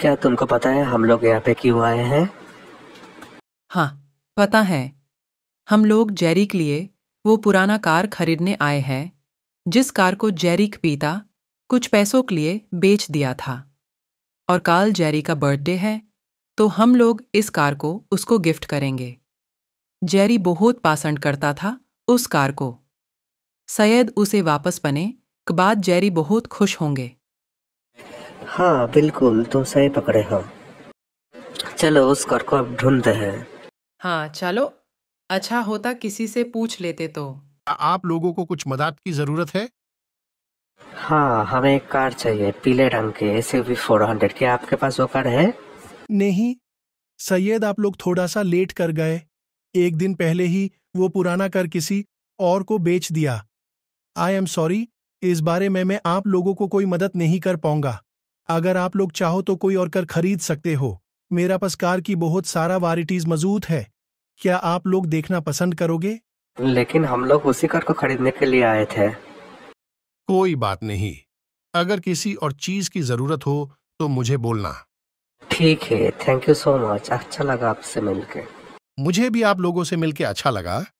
क्या तुमको पता है हम लोग यहाँ पे क्यों आए हैं हाँ पता है हम लोग जेरी के लिए वो पुराना कार खरीदने आए हैं जिस कार को जेरिक पीता कुछ पैसों के लिए बेच दिया था और काल जेरी का बर्थडे है तो हम लोग इस कार को उसको गिफ्ट करेंगे जेरी बहुत पसंद करता था उस कार को सैयद उसे वापस बने के बाद जेरी बहुत खुश होंगे हाँ बिल्कुल तुम तो सही पकड़े हो हाँ। चलो उस कर को अब ढूंढते हैं हाँ चलो अच्छा होता किसी से पूछ लेते तो आ- आप लोगों को कुछ मदद की जरूरत है हाँ हमें एक कार चाहिए पीले रंग के ऐसे भी फोर हंड्रेड के आपके पास वो कार है नहीं सैयद आप लोग थोड़ा सा लेट कर गए एक दिन पहले ही वो पुराना कर किसी और को बेच दिया आई एम सॉरी इस बारे में मैं आप लोगों को कोई मदद नहीं कर पाऊंगा अगर आप लोग चाहो तो कोई और कर खरीद सकते हो मेरा पास कार की बहुत सारा वारिटीज मौजूद है क्या आप लोग देखना पसंद करोगे लेकिन हम लोग उसी कार को खरीदने के लिए आए थे कोई बात नहीं अगर किसी और चीज की जरूरत हो तो मुझे बोलना ठीक है थैंक यू सो मच अच्छा लगा आपसे मिलके मुझे भी आप लोगों से मिलके अच्छा लगा